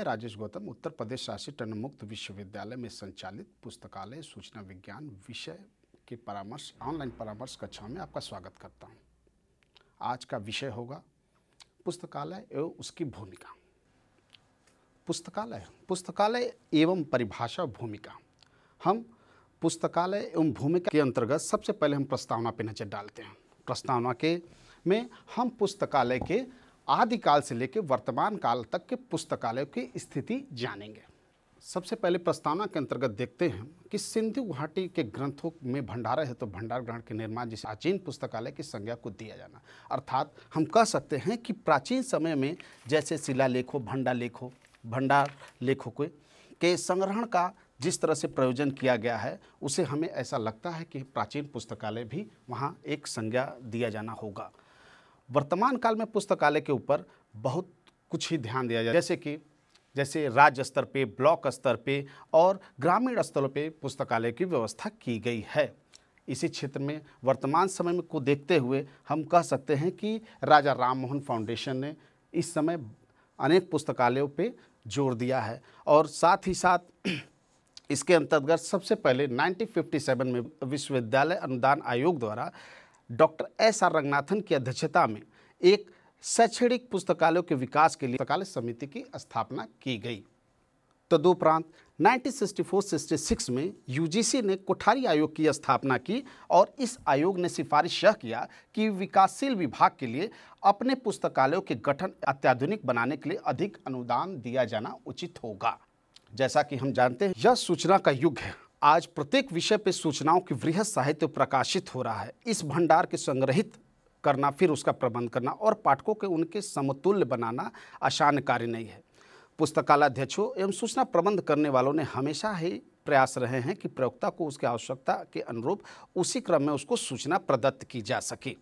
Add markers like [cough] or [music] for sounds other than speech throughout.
मैं राजेश गौतम उत्तर प्रदेश शासित टन मुक्त विश्वविद्यालय में संचालित पुस्तकालय सूचना विज्ञान विषय के परामर्श ऑनलाइन परामर्श कक्षा में आपका स्वागत करता हूं। आज का विषय होगा पुस्तकालय एवं उसकी भूमिका पुस्तकालय पुस्तकालय एवं परिभाषा भूमिका हम पुस्तकालय एवं भूमिका के अंतर्गत सबसे पहले हम प्रस्तावना पर नज़र डालते हैं प्रस्तावना के में हम पुस्तकालय के आदिकाल से लेकर वर्तमान काल तक के पुस्तकालय की स्थिति जानेंगे सबसे पहले प्रस्तावना के अंतर्गत देखते हैं कि सिंधु घाटी के ग्रंथों में भंडारा है तो भंडार ग्रहण के निर्माण जिसे प्राचीन पुस्तकालय की संज्ञा को दिया जाना अर्थात हम कह सकते हैं कि प्राचीन समय में जैसे शिला लेखो भंडा लेखों भंडार लेखों के के संग्रहण का जिस तरह से प्रयोजन किया गया है उसे हमें ऐसा लगता है कि प्राचीन पुस्तकालय भी वहाँ एक संज्ञा दिया जाना होगा वर्तमान काल में पुस्तकालय के ऊपर बहुत कुछ ही ध्यान दिया जाए जैसे कि जैसे राज्य स्तर पे ब्लॉक स्तर पे और ग्रामीण स्तरों पे पुस्तकालय की व्यवस्था की गई है इसी क्षेत्र में वर्तमान समय में को देखते हुए हम कह सकते हैं कि राजा राममोहन फाउंडेशन ने इस समय अनेक पुस्तकालयों पे जोर दिया है और साथ ही साथ [clears throat] इसके अंतर्गत सबसे पहले 1957 में विश्वविद्यालय अनुदान आयोग द्वारा डॉक्टर एस आर रंगनाथन की अध्यक्षता में एक शैक्षणिक पुस्तकालयों के विकास के लिए पुस्तकालय समिति की स्थापना की गई तदुपरांत तो 1964-66 में यूजीसी ने कोठारी आयोग की स्थापना की और इस आयोग ने सिफारिश यह किया कि विकासशील विभाग के लिए अपने पुस्तकालयों के गठन अत्याधुनिक बनाने के लिए अधिक अनुदान दिया जाना उचित होगा जैसा कि हम जानते हैं यह सूचना का युग है आज प्रत्येक विषय पर सूचनाओं की वृहद साहित्य प्रकाशित हो रहा है इस भंडार के संग्रहित करना फिर उसका प्रबंध करना और पाठकों के उनके समतुल्य बनाना आसान कार्य नहीं है पुस्तकालयाध्यक्षों एवं सूचना प्रबंध करने वालों ने हमेशा ही प्रयास रहे हैं कि प्रयोक्ता को उसकी आवश्यकता के अनुरूप उसी क्रम में उसको सूचना प्रदत्त की जा सके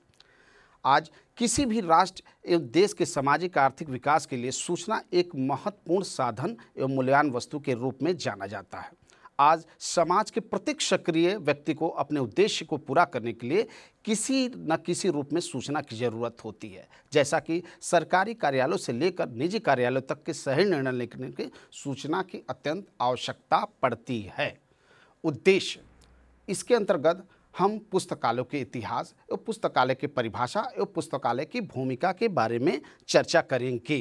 आज किसी भी राष्ट्र एवं देश के सामाजिक आर्थिक विकास के लिए सूचना एक महत्वपूर्ण साधन एवं मूल्यवान वस्तु के रूप में जाना जाता है आज समाज के प्रत्येक सक्रिय व्यक्ति को अपने उद्देश्य को पूरा करने के लिए किसी न किसी रूप में सूचना की ज़रूरत होती है जैसा कि सरकारी कार्यालयों से लेकर निजी कार्यालयों तक के सही निर्णय लेने के सूचना की अत्यंत आवश्यकता पड़ती है उद्देश्य इसके अंतर्गत हम पुस्तकालयों के इतिहास एवं पुस्तकालय की परिभाषा एवं पुस्तकालय की भूमिका के बारे में चर्चा करेंगे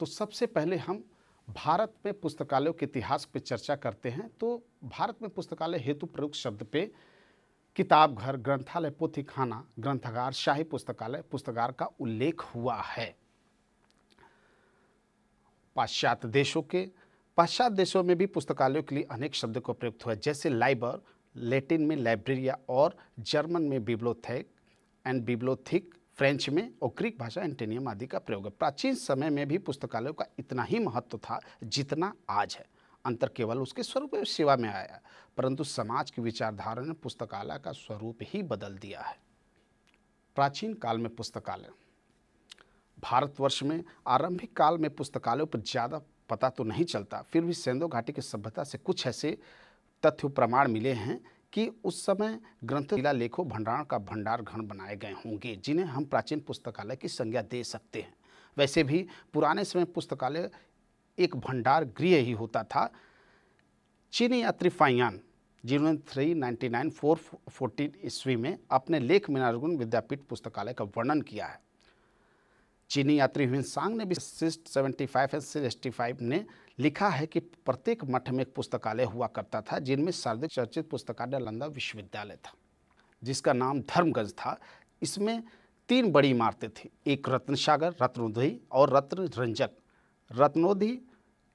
तो सबसे पहले हम भारत में पुस्तकालयों के इतिहास पर चर्चा करते हैं तो भारत में पुस्तकालय हेतु प्रयुक्त शब्द पे किताब घर ग्रंथालय पोथी खाना ग्रंथागार शाही पुस्तकालय पुस्तकार का उल्लेख हुआ है पाश्चात्य देशों के पाश्चात्य देशों में भी पुस्तकालयों के लिए अनेक शब्द को प्रयुक्त हुआ जैसे लाइबर लैटिन में लाइब्रेरिया और जर्मन में बिब्लोथेक एंड बिब्लोथिक फ्रेंच में और ग्रीक भाषा एंटेनियम आदि का प्रयोग है प्राचीन समय में भी पुस्तकालयों का इतना ही महत्व था जितना आज है अंतर केवल उसके स्वरूप सेवा में आया परंतु समाज की विचारधारा ने पुस्तकालय का स्वरूप ही बदल दिया है प्राचीन काल में पुस्तकालय भारतवर्ष में आरंभिक काल में पुस्तकालयों पर ज़्यादा पता तो नहीं चलता फिर भी सेंधो घाटी की सभ्यता से कुछ ऐसे तथ्य प्रमाण मिले हैं कि उस समय ग्रंथ शिला लेखों भंडारण का भंडार घन बनाए गए होंगे जिन्हें हम प्राचीन पुस्तकालय की संज्ञा दे सकते हैं वैसे भी पुराने समय पुस्तकालय एक भंडार गृह ही होता था चीनी यात्रिफाइयान जिन्होंने three ninety nine four fourteen ईस्वी में अपने लेख मीनारगुन विद्यापीठ पुस्तकालय का वर्णन किया है चीनी यात्री सांग ने भी सिस्ट seventy five and sixty five ने लिखा है कि प्रत्येक मठ में एक पुस्तकालय हुआ करता था जिनमें शारदीय चर्चित पुस्तकालय नालंदा विश्वविद्यालय था जिसका नाम धर्मगंज था इसमें तीन बड़ी इमारतें थीं एक रत्न सागर रत्नोदी और रत्न रंजक रत्नोधि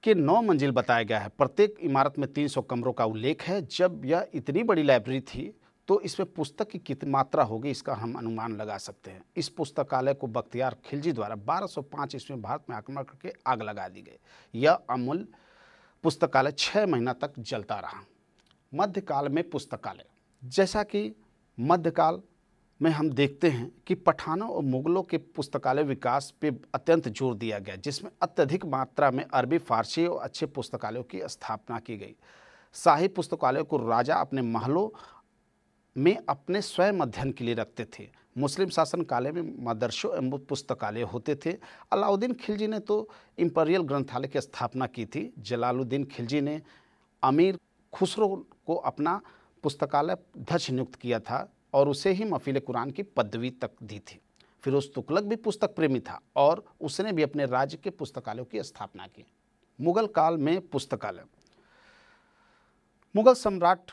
के नौ मंजिल बताया गया है प्रत्येक इमारत में 300 कमरों का उल्लेख है जब यह इतनी बड़ी लाइब्रेरी थी तो इसमें पुस्तक की कितनी मात्रा होगी इसका हम अनुमान लगा सकते हैं इस पुस्तकालय को बख्तियार खिलजी द्वारा 1205 ईस्वी में भारत में आक्रमण करके आग लगा दी गई यह अमूल पुस्तकालय छः महीना तक जलता रहा मध्यकाल में पुस्तकालय जैसा कि मध्यकाल में हम देखते हैं कि पठानों और मुगलों के पुस्तकालय विकास पे अत्यंत जोर दिया गया जिसमें अत्यधिक मात्रा में अरबी फारसी और अच्छे पुस्तकालयों की स्थापना की गई शाही पुस्तकालय को राजा अपने महलों में अपने स्वयं अध्ययन के लिए रखते थे मुस्लिम शासन काले में मदरसों एवं पुस्तकालय होते थे अलाउद्दीन खिलजी ने तो इम्पेरियल ग्रंथालय की स्थापना की थी जलालुद्दीन खिलजी ने अमीर खुसरो को अपना पुस्तकालय अध्यक्ष नियुक्त किया था और उसे ही मफील कुरान की पदवी तक दी थी फिरोज तुगलक भी पुस्तक प्रेमी था और उसने भी अपने राज्य के पुस्तकालयों की स्थापना की मुगल काल में पुस्तकालय मुगल सम्राट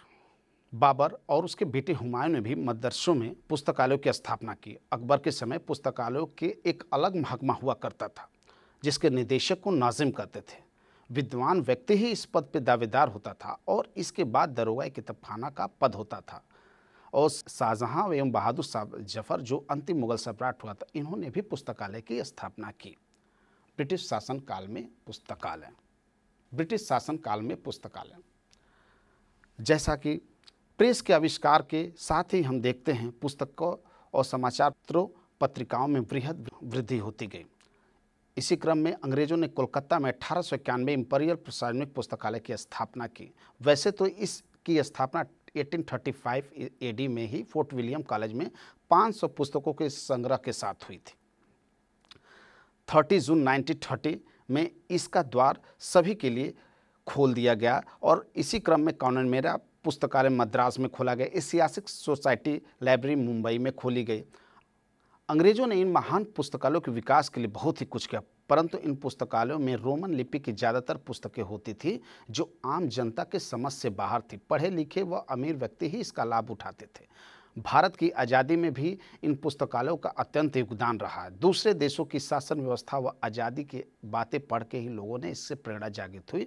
बाबर और उसके बेटे हुमायूं ने भी मदरसों में पुस्तकालयों की स्थापना की अकबर के समय पुस्तकालयों के एक अलग महकमा हुआ करता था जिसके निदेशक को नाजिम करते थे विद्वान व्यक्ति ही इस पद पर दावेदार होता था और इसके बाद दरोगा खाना का पद होता था और शाहजहाँ एवं बहादुर साहब जफर जो अंतिम मुगल सम्राट हुआ था इन्होंने भी पुस्तकालय की स्थापना की ब्रिटिश शासन काल में पुस्तकालय ब्रिटिश शासन काल में पुस्तकालय जैसा कि प्रेस के आविष्कार के साथ ही हम देखते हैं पुस्तकों और समाचार पत्रों पत्रिकाओं में वृहद वृद्धि होती गई इसी क्रम में अंग्रेजों ने कोलकाता में अठारह सौ इक्यानवे इम्पीरियल प्रशासनिक पुस्तकालय की स्थापना की वैसे तो इसकी स्थापना 1835 एडी में ही फोर्ट विलियम कॉलेज में 500 पुस्तकों के संग्रह के साथ हुई थी 30 जून 1930 में इसका द्वार सभी के लिए खोल दिया गया और इसी क्रम में कॉनन मेरा पुस्तकालय मद्रास में खोला गया ऐतिहासिक सोसाइटी लाइब्रेरी मुंबई में खोली गई अंग्रेजों ने इन महान पुस्तकालयों के विकास के लिए बहुत ही कुछ किया परंतु इन पुस्तकालयों में रोमन लिपि की ज़्यादातर पुस्तकें होती थी जो आम जनता के समझ से बाहर थी पढ़े लिखे व अमीर व्यक्ति ही इसका लाभ उठाते थे भारत की आज़ादी में भी इन पुस्तकालयों का अत्यंत योगदान रहा है दूसरे देशों की शासन व्यवस्था व आज़ादी की बातें पढ़ के ही लोगों ने इससे प्रेरणा जागृत हुई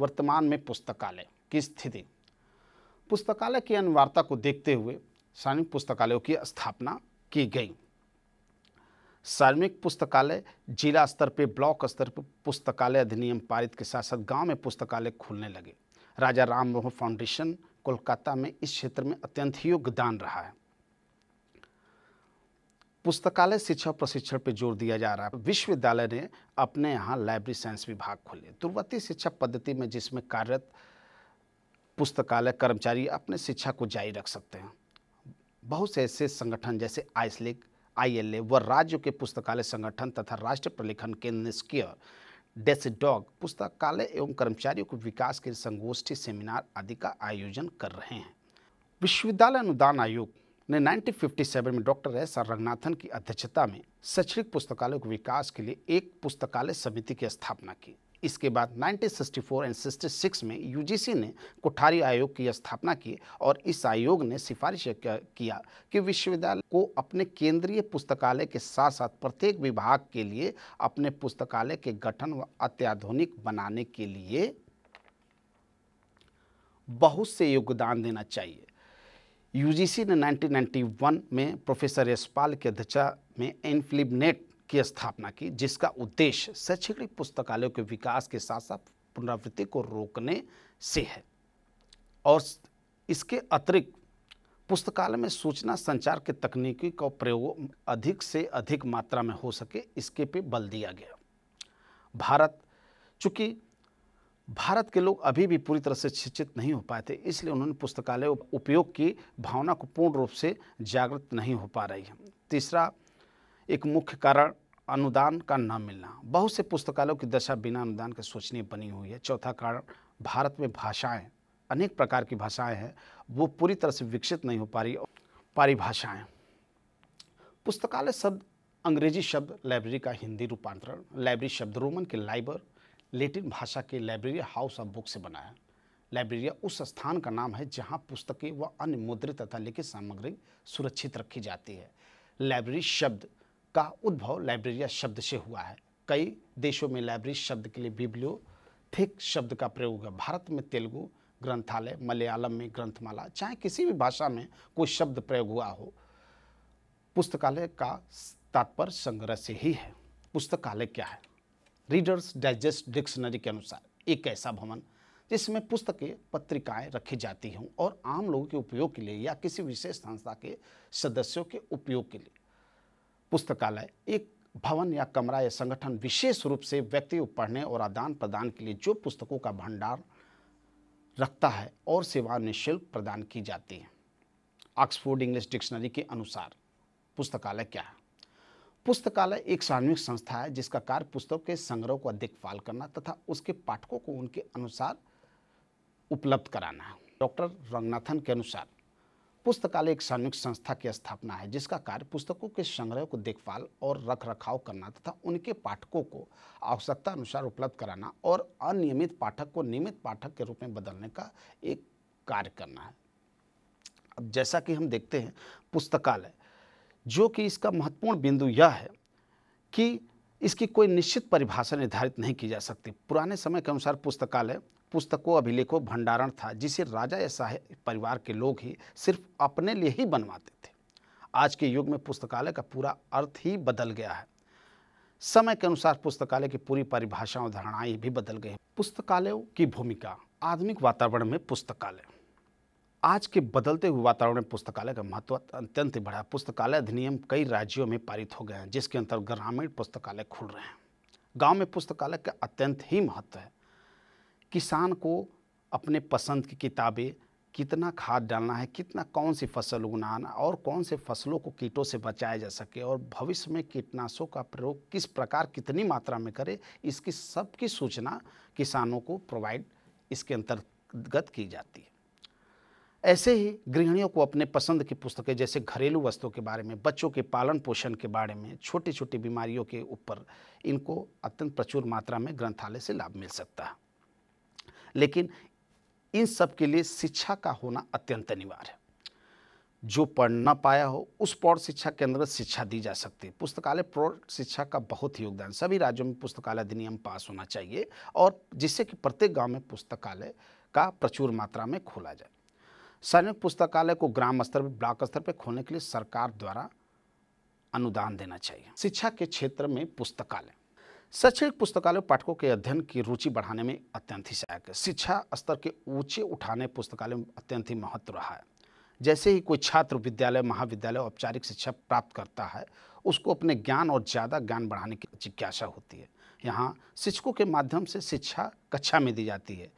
वर्तमान में पुस्तकालय की स्थिति पुस्तकालय की अनिवार्यता को देखते हुए सार्वजनिक पुस्तकालयों की स्थापना की गई सार्वजनिक पुस्तकालय जिला स्तर पर ब्लॉक स्तर पर पुस्तकालय अधिनियम पारित के साथ साथ गांव में पुस्तकालय खुलने लगे राजा राम मोहन फाउंडेशन कोलकाता में इस क्षेत्र में अत्यंत ही योगदान रहा है पुस्तकालय शिक्षा प्रशिक्षण पर जोर दिया जा रहा है विश्वविद्यालय ने अपने यहाँ लाइब्रेरी साइंस विभाग खोले दुर्वती शिक्षा पद्धति में जिसमें कार्यरत पुस्तकालय कर्मचारी अपने शिक्षा को जारी रख सकते हैं बहुत से ऐसे संगठन जैसे आइसलिक ए व राज्यों के पुस्तकालय संगठन तथा राष्ट्रीय प्रलेखन केंद्र निष्क्रिय डेसिडॉग पुस्तकालय एवं कर्मचारियों के विकास के संगोष्ठी सेमिनार आदि का आयोजन कर रहे हैं विश्वविद्यालय अनुदान आयोग ने 1957 में डॉक्टर एस आर रंगनाथन की अध्यक्षता में शैक्षणिक पुस्तकालय के विकास के लिए एक पुस्तकालय समिति की स्थापना की इसके बाद 1964 एंड 66 में यूजीसी ने कोठारी आयोग की स्थापना की और इस आयोग ने सिफारिश किया कि विश्वविद्यालय को अपने केंद्रीय पुस्तकालय के साथ साथ प्रत्येक विभाग के लिए अपने पुस्तकालय के गठन व अत्याधुनिक बनाने के लिए बहुत से योगदान देना चाहिए यूजीसी ने 1991 में प्रोफेसर यशपाल की अध्यक्षता में एनफ्लिबनेट की स्थापना की जिसका उद्देश्य शैक्षणिक पुस्तकालयों के विकास के साथ साथ पुनरावृत्ति को रोकने से है और इसके अतिरिक्त पुस्तकालय में सूचना संचार के तकनीकी का प्रयोग अधिक से अधिक मात्रा में हो सके इसके पे बल दिया गया भारत चूँकि भारत के लोग अभी भी पूरी तरह से शिक्षित नहीं हो पाए थे इसलिए उन्होंने पुस्तकालय उपयोग की भावना को पूर्ण रूप से जागृत नहीं हो पा रही है तीसरा एक मुख्य कारण अनुदान का न मिलना बहुत से पुस्तकालयों की दशा बिना अनुदान के सोचनीय बनी हुई है चौथा कारण भारत में भाषाएं अनेक प्रकार की भाषाएं हैं वो पूरी तरह से विकसित नहीं हो पा रही पारी भाषाएँ पुस्तकालय शब्द अंग्रेजी शब्द लाइब्रेरी का हिंदी रूपांतरण लाइब्रेरी शब्द रोमन के लाइबर लेटिन भाषा के लाइब्रेरी हाउस ऑफ बुक से बनाया है लाइब्रेरिया उस स्थान का नाम है जहाँ पुस्तकें व अन्य मुद्रित तथा लिखित सामग्री सुरक्षित रखी जाती है लाइब्रेरी शब्द का उद्भव लाइब्रेरिया शब्द से हुआ है कई देशों में लाइब्रेरी शब्द के लिए बिब्लियो थिक शब्द का प्रयोग है भारत में तेलुगु ग्रंथालय मलयालम में ग्रंथमाला चाहे किसी भी भाषा में कोई शब्द प्रयोग हुआ हो पुस्तकालय का तात्पर्य संग्रह से ही है पुस्तकालय क्या है रीडर्स डाइजेस्ट डिक्शनरी के अनुसार एक ऐसा भवन जिसमें पुस्तकें पत्रिकाएं रखी जाती हों और आम लोगों के उपयोग के लिए या किसी विशेष संस्था के सदस्यों के उपयोग के लिए पुस्तकालय एक भवन या कमरा या संगठन विशेष रूप से व्यक्ति को पढ़ने और आदान प्रदान के लिए जो पुस्तकों का भंडार रखता है और सेवा निःशुल्क प्रदान की जाती है ऑक्सफोर्ड इंग्लिश डिक्शनरी के अनुसार पुस्तकालय क्या है पुस्तकालय एक सार्वजनिक संस्था है जिसका कार्य पुस्तक के संग्रह को देखभाल करना तथा उसके पाठकों को उनके अनुसार उपलब्ध कराना है डॉक्टर रंगनाथन के अनुसार पुस्तकालय एक संयुक्त संस्था की स्थापना है जिसका कार्य पुस्तकों के संग्रह को देखभाल और रख रखाव करना तथा उनके पाठकों को आवश्यकता अनुसार उपलब्ध कराना और अनियमित पाठक को नियमित पाठक के रूप में बदलने का एक कार्य करना है अब जैसा कि हम देखते हैं पुस्तकालय जो कि इसका महत्वपूर्ण बिंदु यह है कि इसकी कोई निश्चित परिभाषा निर्धारित नहीं की जा सकती पुराने समय के अनुसार पुस्तकालय पुस्तकों अभिलेखों भंडारण था जिसे राजा या साहेब परिवार के लोग ही सिर्फ अपने लिए ही बनवाते थे आज के युग में पुस्तकालय का पूरा अर्थ ही बदल गया है समय के अनुसार पुस्तकालय की पूरी परिभाषाओं धारणाएं भी बदल गई पुस्तकालयों की भूमिका आधुनिक वातावरण में पुस्तकालय आज के बदलते हुए वातावरण में पुस्तकालय का महत्व अत्यंत बढ़ा पुस्तकालय अधिनियम कई राज्यों में पारित हो गए हैं जिसके अंतर्गत ग्रामीण पुस्तकालय खुल रहे हैं गांव में पुस्तकालय का अत्यंत ही महत्व है किसान को अपने पसंद की किताबें कितना खाद डालना है कितना कौन सी फसल उगाना और कौन से फसलों को कीटों से बचाया जा सके और भविष्य में कीटनाशकों का प्रयोग किस प्रकार कितनी मात्रा में करें इसकी सबकी सूचना किसानों को प्रोवाइड इसके अंतर्गत की जाती है ऐसे ही गृहिणियों को अपने पसंद की पुस्तकें जैसे घरेलू वस्तुओं के बारे में बच्चों के पालन पोषण के बारे में छोटी छोटी बीमारियों के ऊपर इनको अत्यंत प्रचुर मात्रा में ग्रंथालय से लाभ मिल सकता है लेकिन इन सब के लिए शिक्षा का होना अत्यंत अनिवार्य है जो पढ़ ना पाया हो उस प्रौढ़ शिक्षा के अंदर शिक्षा दी जा सकती है पुस्तकालय प्रौढ़ शिक्षा का बहुत ही योगदान सभी राज्यों में पुस्तकालय अधिनियम पास होना चाहिए और जिससे कि प्रत्येक गांव में पुस्तकालय का प्रचुर मात्रा में खोला जाए सैनिक पुस्तकालय को ग्राम स्तर पर ब्लॉक स्तर पर खोलने के लिए सरकार द्वारा अनुदान देना चाहिए शिक्षा के क्षेत्र में पुस्तकालय शैक्षणिक पुस्तकालय पाठकों के अध्ययन की रुचि बढ़ाने में अत्यंत ही सहायक है शिक्षा स्तर के ऊंचे उठाने पुस्तकालय में अत्यंत ही महत्व रहा है जैसे ही कोई छात्र विद्यालय महाविद्यालय औपचारिक शिक्षा प्राप्त करता है उसको अपने ज्ञान और ज़्यादा ज्ञान बढ़ाने की जिज्ञासा होती है यहाँ शिक्षकों के माध्यम से शिक्षा कक्षा में दी जाती है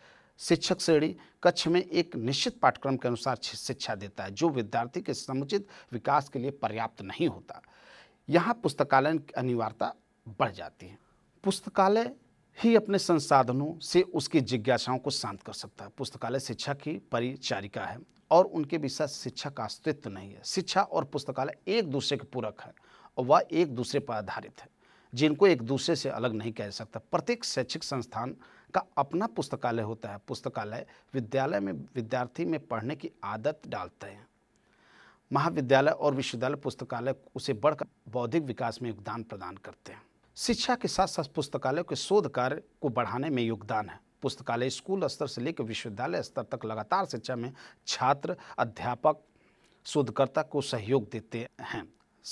शिक्षक श्रेणी कक्ष में एक निश्चित पाठ्यक्रम के अनुसार शिक्षा देता है जो विद्यार्थी के समुचित विकास के लिए पर्याप्त नहीं होता यहाँ पुस्तकालय की अनिवार्यता बढ़ जाती है पुस्तकालय ही अपने संसाधनों से उसकी जिज्ञासाओं को शांत कर सकता है पुस्तकालय शिक्षा की परिचारिका है और उनके विषय शिक्षा का अस्तित्व नहीं है शिक्षा और पुस्तकालय एक दूसरे के पूरक है और वह एक दूसरे पर आधारित है जिनको एक दूसरे से अलग नहीं कह सकता प्रत्येक शैक्षिक संस्थान का अपना पुस्तकालय होता है पुस्तकालय विद्यालय में विद्यार्थी में पढ़ने की आदत डालते हैं महाविद्यालय और विश्वविद्यालय पुस्तकालय उसे बढ़कर बौद्धिक विकास में योगदान प्रदान करते हैं शिक्षा के साथ साथ पुस्तकालयों के शोध कार्य को बढ़ाने में योगदान है पुस्तकालय स्कूल स्तर से लेकर विश्वविद्यालय स्तर तक लगातार शिक्षा में छात्र अध्यापक शोधकर्ता को सहयोग देते हैं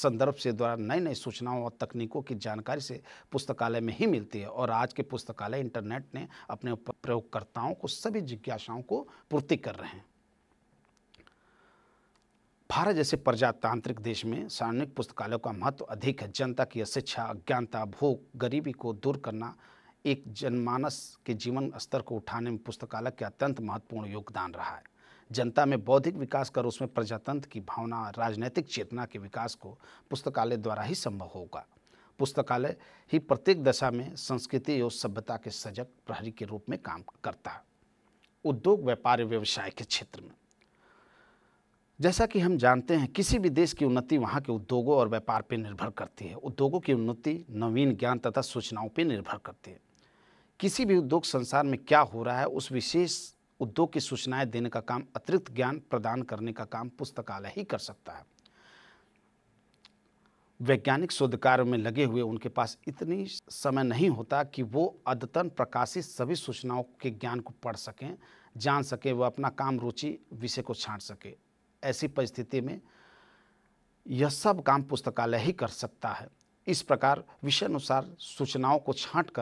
संदर्भ से द्वारा नई नई सूचनाओं और तकनीकों की जानकारी से पुस्तकालय में ही मिलती है और आज के पुस्तकालय इंटरनेट ने अपने प्रयोगकर्ताओं को सभी जिज्ञासाओं को पूर्ति कर रहे हैं भारत जैसे प्रजातांत्रिक देश में सार्वजनिक पुस्तकालयों का महत्व अधिक है जनता की अशिक्षा अज्ञानता भूख गरीबी को दूर करना एक जनमानस के जीवन स्तर को उठाने में पुस्तकालय का अत्यंत महत्वपूर्ण योगदान रहा है जनता में बौद्धिक विकास कर उसमें प्रजातंत्र की भावना राजनैतिक चेतना के विकास को पुस्तकालय द्वारा ही संभव होगा पुस्तकालय ही प्रत्येक दशा में संस्कृति एवं सभ्यता के सजग प्रहरी के रूप में काम करता है उद्योग व्यापार व्यवसाय के क्षेत्र में जैसा कि हम जानते हैं किसी भी देश की उन्नति वहाँ के उद्योगों और व्यापार पर निर्भर करती है उद्योगों की उन्नति नवीन ज्ञान तथा सूचनाओं पर निर्भर करती है किसी भी उद्योग संसार में क्या हो रहा है उस विशेष उद्योग की सूचनाएं देने का काम अतिरिक्त ज्ञान प्रदान करने का काम पुस्तकालय ही कर सकता है वैज्ञानिक शोध कार्य में लगे हुए उनके पास इतनी समय नहीं होता कि वो अद्यतन प्रकाशित सभी सूचनाओं के ज्ञान को पढ़ सकें जान सकें वो अपना काम रुचि विषय को छाट सकें ऐसी परिस्थिति में यह सब काम पुस्तकालय ही कर सकता है इस प्रकार विषय अनुसार सूचनाओं को छाँट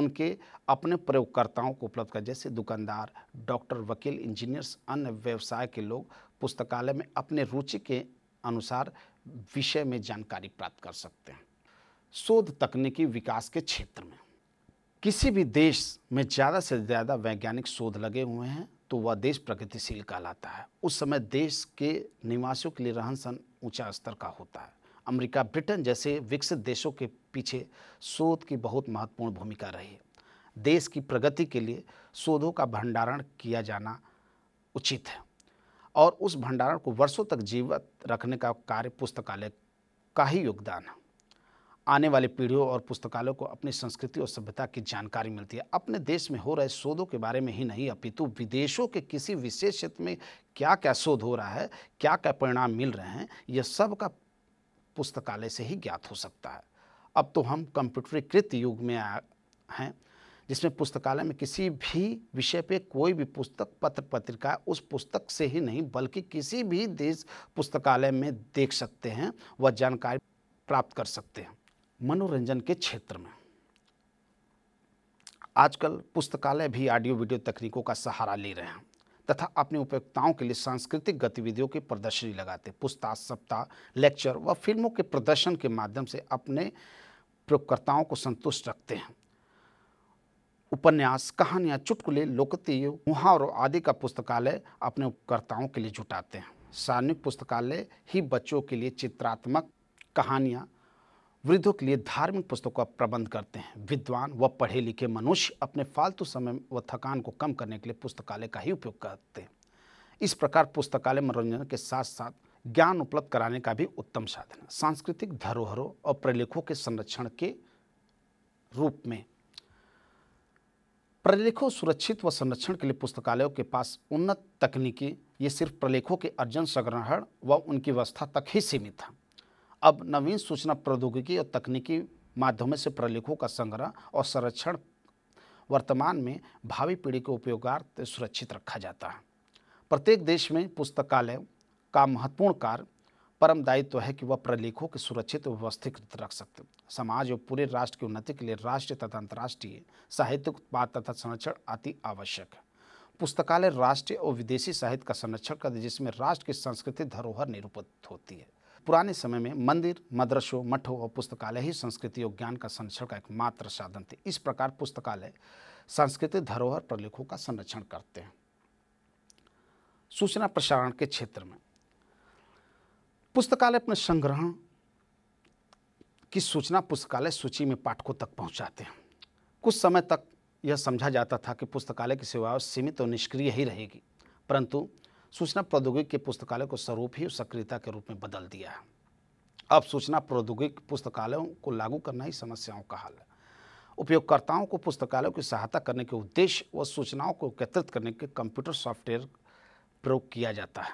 उनके अपने प्रयोगकर्ताओं को उपलब्ध कर जैसे दुकानदार डॉक्टर वकील इंजीनियर्स अन्य व्यवसाय के लोग पुस्तकालय में अपने रुचि के अनुसार विषय में जानकारी प्राप्त कर सकते हैं शोध तकनीकी विकास के क्षेत्र में किसी भी देश में ज़्यादा से ज़्यादा वैज्ञानिक शोध लगे हुए हैं तो वह देश प्रगतिशील कहलाता है उस समय देश के निवासियों के लिए रहन सहन ऊँचा स्तर का होता है अमेरिका ब्रिटेन जैसे विकसित देशों के पीछे शोध की बहुत महत्वपूर्ण भूमिका रही है देश की प्रगति के लिए शोधों का भंडारण किया जाना उचित है और उस भंडारण को वर्षों तक जीवित रखने का कार्य पुस्तकालय का ही योगदान है आने वाली पीढ़ियों और पुस्तकालयों को अपनी संस्कृति और सभ्यता की जानकारी मिलती है अपने देश में हो रहे शोधों के बारे में ही नहीं अपितु विदेशों के किसी विशेष क्षेत्र में क्या क्या शोध हो रहा है क्या क्या परिणाम मिल रहे हैं यह सब का पुस्तकालय से ही ज्ञात हो सकता है अब तो हम कंप्यूटरीकृत युग में आ हैं जिसमें पुस्तकालय में किसी भी विषय पे कोई भी पुस्तक पत्र पत्रिका उस पुस्तक से ही नहीं बल्कि किसी भी देश पुस्तकालय में देख सकते हैं व जानकारी प्राप्त कर सकते हैं मनोरंजन के क्षेत्र में आजकल पुस्तकालय भी ऑडियो वीडियो तकनीकों का सहारा ले रहे हैं तथा अपने उपयोगिताओं के लिए सांस्कृतिक गतिविधियों की प्रदर्शनी लगाते पुस्तक सप्ताह लेक्चर व फिल्मों के प्रदर्शन के माध्यम से अपने प्रयोगकर्ताओं को संतुष्ट रखते हैं उपन्यास कहानियाँ चुटकुले लोकप्रिय मुहावरों आदि का पुस्तकालय अपने उपकर्ताओं के लिए जुटाते हैं सार्वजनिक पुस्तकालय ही बच्चों के लिए चित्रात्मक कहानियाँ वृद्धों के लिए धार्मिक पुस्तकों का प्रबंध करते हैं विद्वान व पढ़े लिखे मनुष्य अपने फालतू समय व थकान को कम करने के लिए पुस्तकालय का ही उपयोग करते हैं इस प्रकार पुस्तकालय मनोरंजन के साथ साथ ज्ञान उपलब्ध कराने का भी उत्तम साधन है सांस्कृतिक धरोहरों और प्रलेखों के संरक्षण के रूप में प्रलेखों सुरक्षित व संरक्षण के लिए पुस्तकालयों के पास उन्नत तकनीकी ये सिर्फ प्रलेखों के अर्जन संग्रहण व उनकी व्यवस्था तक ही सीमित था अब नवीन सूचना प्रौद्योगिकी और तकनीकी माध्यमों से प्रलेखों का संग्रह और संरक्षण वर्तमान में भावी पीढ़ी के उपयोगार्थ सुरक्षित रखा जाता है प्रत्येक देश में पुस्तकालय का महत्वपूर्ण कार्य परम दायित्व तो है कि वह प्रलेखों के सुरक्षित व्यवस्थित रख सकते समाज और पूरे राष्ट्र की उन्नति के लिए राष्ट्रीय तथा अंतर्राष्ट्रीय साहित्य उत्पाद तथा संरक्षण अति आवश्यक है पुस्तकालय राष्ट्रीय और विदेशी साहित्य का संरक्षण करते जिसमें राष्ट्र की संस्कृति धरोहर निरूपित होती है पुराने समय में मंदिर मदरसों मठों और पुस्तकालय ही संस्कृति और ज्ञान का संरक्षण का एकमात्र साधन थे इस प्रकार पुस्तकालय सांस्कृतिक धरोहर प्रलेखों का संरक्षण करते हैं सूचना प्रसारण के क्षेत्र में पुस्तकालय अपने संग्रहण की सूचना पुस्तकालय सूची में पाठकों तक पहुंचाते हैं कुछ समय तक यह समझा जाता था कि पुस्तकालय की सेवाएं सीमित और निष्क्रिय ही रहेगी परंतु सूचना प्रौद्योगिकी के पुस्तकालय को स्वरूप ही सक्रियता के रूप में बदल दिया है अब सूचना प्रौद्योगिकी पुस्तकालयों को लागू करना ही समस्याओं का हल है उपयोगकर्ताओं को पुस्तकालयों की सहायता करने के उद्देश्य व सूचनाओं को एकत्रित करने के कंप्यूटर सॉफ्टवेयर प्रयोग किया जाता है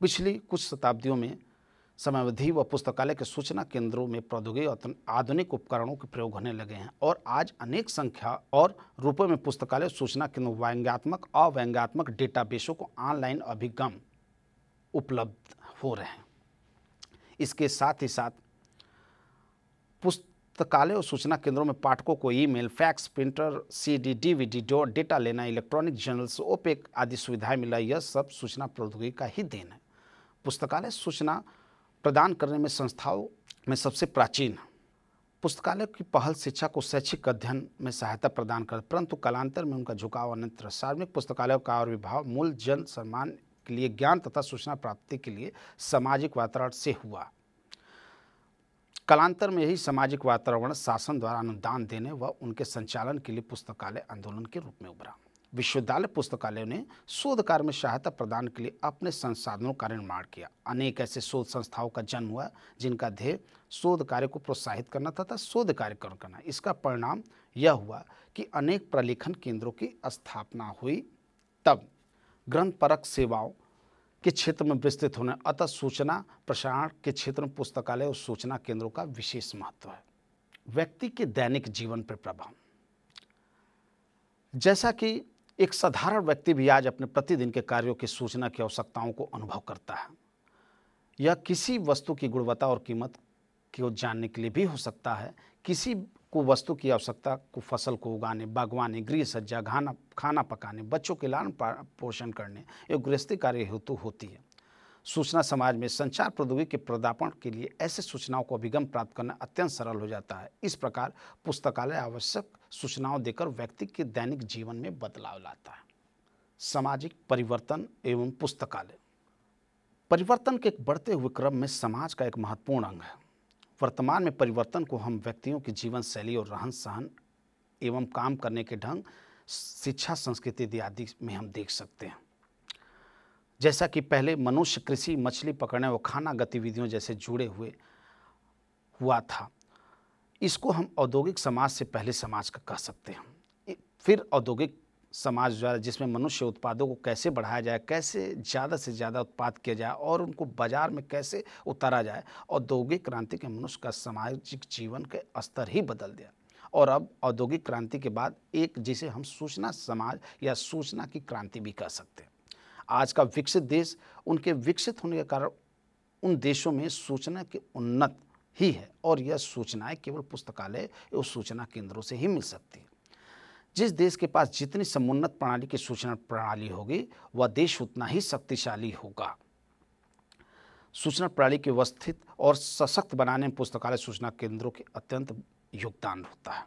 पिछली कुछ शताब्दियों में समयावधि व पुस्तकालय के सूचना केंद्रों में प्रौद्योगिकी और आधुनिक उपकरणों के प्रयोग होने लगे हैं और आज अनेक संख्या और रूपों में पुस्तकालय सूचना केंद्र व्यंग्यात्मक अव्यंग्यात्मक डेटाबेसों को ऑनलाइन अभिगम उपलब्ध हो रहे हैं इसके साथ ही साथ पुस्तकालय और सूचना केंद्रों में पाठकों को email, fax printer C D DVD, data लेना इलेक्ट्रॉनिक जर्नल्स ओपेक आदि सुविधाएं मिला यह सब सूचना प्रौद्योगिकी का ही देन है पुस्तकालय सूचना प्रदान करने में संस्थाओं में सबसे प्राचीन पुस्तकालय की पहल शिक्षा को शैक्षिक अध्ययन में सहायता प्रदान कर परंतु कालांतर में उनका झुकाव अन्यत्र सार्वजनिक पुस्तकालयों का और विभाव मूल जन सम्मान के लिए ज्ञान तथा सूचना प्राप्ति के लिए सामाजिक वातावरण से हुआ कालांतर में यही सामाजिक वातावरण शासन द्वारा अनुदान देने व उनके संचालन के लिए पुस्तकालय आंदोलन के रूप में उभरा विश्वविद्यालय पुस्तकालयों ने शोध कार्य में सहायता प्रदान के लिए अपने संसाधनों का निर्माण किया अनेक ऐसे शोध संस्थाओं का जन्म हुआ जिनका ध्येय शोध कार्य को प्रोत्साहित करना तथा शोध कार्यक्रम करना इसका परिणाम यह हुआ कि अनेक प्रलेखन केंद्रों की स्थापना हुई तब ग्रंथपरक सेवाओं के क्षेत्र में विस्तृत होने अतः सूचना प्रसारण के क्षेत्र में पुस्तकालय और सूचना केंद्रों का विशेष महत्व है व्यक्ति के दैनिक जीवन पर प्रभाव जैसा कि एक साधारण व्यक्ति भी आज अपने प्रतिदिन के कार्यों की सूचना की आवश्यकताओं को अनुभव करता है यह किसी वस्तु की गुणवत्ता और कीमत को जानने के लिए भी हो सकता है किसी को वस्तु की आवश्यकता को फसल को उगाने बागवानी गृह सज्जा खाना खाना पकाने बच्चों के लालन पोषण करने एक गृहस्थी कार्य हेतु होती है सूचना समाज में संचार प्रौद्योगिकी के प्रदापण के लिए ऐसे सूचनाओं को अभिगम प्राप्त करना अत्यंत सरल हो जाता है इस प्रकार पुस्तकालय आवश्यक सूचनाओं देकर व्यक्ति के दैनिक जीवन में बदलाव लाता है सामाजिक परिवर्तन एवं पुस्तकालय परिवर्तन के एक बढ़ते हुए क्रम में समाज का एक महत्वपूर्ण अंग है वर्तमान में परिवर्तन को हम व्यक्तियों की जीवन शैली और रहन सहन एवं काम करने के ढंग शिक्षा संस्कृति आदि में हम देख सकते हैं जैसा कि पहले मनुष्य कृषि मछली पकड़ने और खाना गतिविधियों जैसे जुड़े हुए हुआ था इसको हम औद्योगिक समाज से पहले समाज का कह सकते हैं फिर औद्योगिक समाज द्वारा जिसमें मनुष्य उत्पादों को कैसे बढ़ाया जाए कैसे ज़्यादा से ज़्यादा उत्पाद किया जाए और उनको बाजार में कैसे उतारा जाए औद्योगिक क्रांति के मनुष्य का सामाजिक जीवन के स्तर ही बदल दिया और अब औद्योगिक क्रांति के बाद एक जिसे हम सूचना समाज या सूचना की क्रांति भी कह सकते हैं आज का विकसित देश उनके विकसित होने के कारण उन देशों में सूचना के उन्नत ही है और यह सूचनाएं केवल पुस्तकालय एवं सूचना केंद्रों से ही मिल सकती है जिस देश के पास जितनी समुन्नत प्रणाली की सूचना प्रणाली होगी वह देश उतना ही शक्तिशाली होगा सूचना प्रणाली के व्यवस्थित और सशक्त बनाने में पुस्तकालय सूचना केंद्रों के अत्यंत योगदान होता है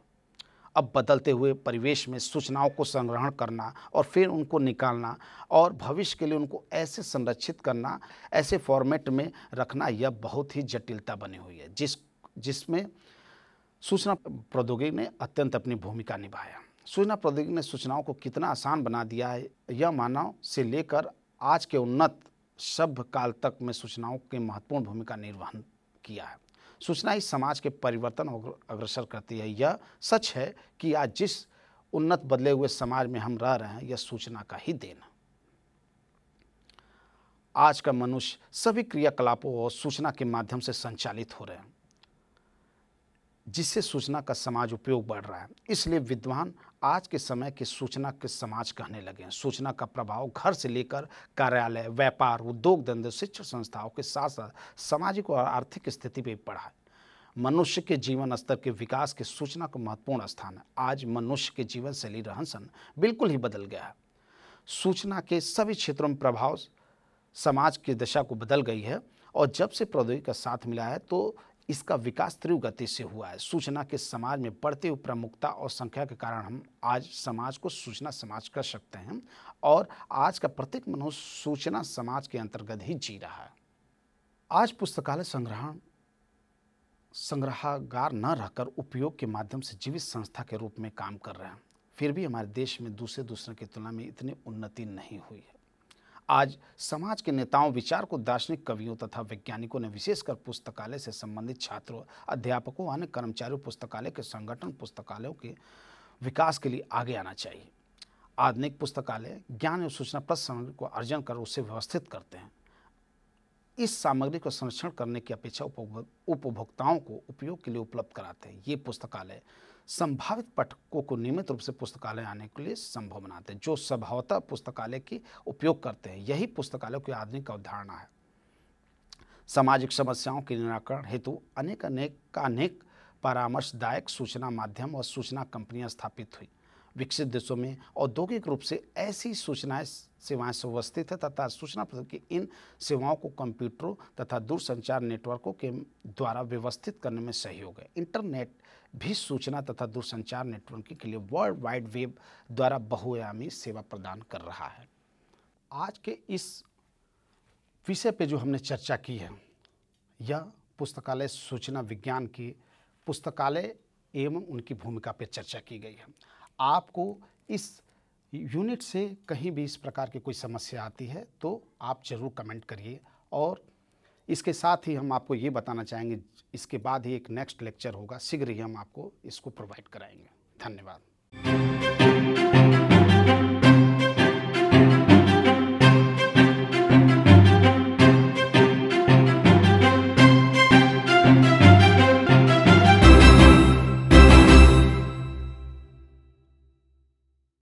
अब बदलते हुए परिवेश में सूचनाओं को संग्रहण करना और फिर उनको निकालना और भविष्य के लिए उनको ऐसे संरक्षित करना ऐसे फॉर्मेट में रखना यह बहुत ही जटिलता बनी हुई है जिस जिसमें सूचना प्रौद्योगिकी ने अत्यंत अपनी भूमिका निभाया सूचना प्रौद्योगिकी ने सूचनाओं को कितना आसान बना दिया है यह मानव से लेकर आज के उन्नत सभ्य काल तक में सूचनाओं के महत्वपूर्ण भूमिका निर्वहन किया है सूचना ही समाज के परिवर्तन अग्रसर करती है यह सच है कि आज जिस उन्नत बदले हुए समाज में हम रह रहे हैं यह सूचना का ही देन है आज का मनुष्य सभी क्रियाकलापों और सूचना के माध्यम से संचालित हो रहे हैं जिससे सूचना का समाज उपयोग बढ़ रहा है इसलिए विद्वान आज के समय के सूचना के समाज कहने लगे हैं सूचना का प्रभाव घर से लेकर कार्यालय व्यापार उद्योग धंधे शिक्षण संस्थाओं के साथ साथ सामाजिक और आर्थिक स्थिति पर पड़ा है मनुष्य के जीवन स्तर के विकास के सूचना का महत्वपूर्ण स्थान है आज मनुष्य के जीवन शैली रहन सहन बिल्कुल ही बदल गया है सूचना के सभी क्षेत्रों में प्रभाव समाज की दशा को बदल गई है और जब से प्रौद्योगिकी का साथ मिला है तो इसका विकास तीव्र गति से हुआ है सूचना के समाज में बढ़ते हुए प्रमुखता और संख्या के कारण हम आज समाज को सूचना समाज कर सकते हैं और आज का प्रत्येक मनुष्य सूचना समाज के अंतर्गत ही जी रहा है आज पुस्तकालय संग्रहण संग्रहागार न रहकर उपयोग के माध्यम से जीवित संस्था के रूप में काम कर रहे हैं फिर भी हमारे देश में दूसरे दूसरे की तुलना में इतनी उन्नति नहीं हुई है आज समाज के नेताओं विचार को दार्शनिक कवियों तथा वैज्ञानिकों ने विशेषकर पुस्तकालय से संबंधित छात्रों अध्यापकों अन्य कर्मचारियों पुस्तकालय के संगठन पुस्तकालयों के विकास के लिए आगे आना चाहिए आधुनिक पुस्तकालय ज्ञान एवं सूचना प्रद सामग्री को अर्जन कर उसे व्यवस्थित करते हैं इस सामग्री को संरक्षण करने की अपेक्षा उपभोक्ताओं को उपयोग के लिए उपलब्ध कराते हैं ये पुस्तकालय संभावित पठकों को नियमित रूप से पुस्तकालय आने के लिए संभव बनाते हैं जो स्वभावतः पुस्तकालय की उपयोग करते हैं यही पुस्तकालय की आधुनिक अवधारणा है सामाजिक समस्याओं के निराकरण हेतु अनेक अनेक का अनेक परामर्शदायक सूचना माध्यम और सूचना कंपनियां स्थापित हुई विकसित देशों में औद्योगिक रूप से ऐसी सूचनाएं सेवाएं सुव्यवस्थित है तथा सूचना की इन सेवाओं को कंप्यूटरों तथा दूरसंचार नेटवर्कों के द्वारा व्यवस्थित करने में सहयोग है इंटरनेट भी सूचना तथा दूरसंचार नेटवर्किंग के लिए वर्ल्ड वाइड वेब द्वारा बहुआयामी सेवा प्रदान कर रहा है आज के इस विषय पे जो हमने चर्चा की है यह पुस्तकालय सूचना विज्ञान की पुस्तकालय एवं उनकी भूमिका पर चर्चा की गई है आपको इस यूनिट से कहीं भी इस प्रकार की कोई समस्या आती है तो आप ज़रूर कमेंट करिए और इसके साथ ही हम आपको ये बताना चाहेंगे इसके बाद ही एक नेक्स्ट लेक्चर होगा शीघ्र ही हम आपको इसको प्रोवाइड कराएंगे धन्यवाद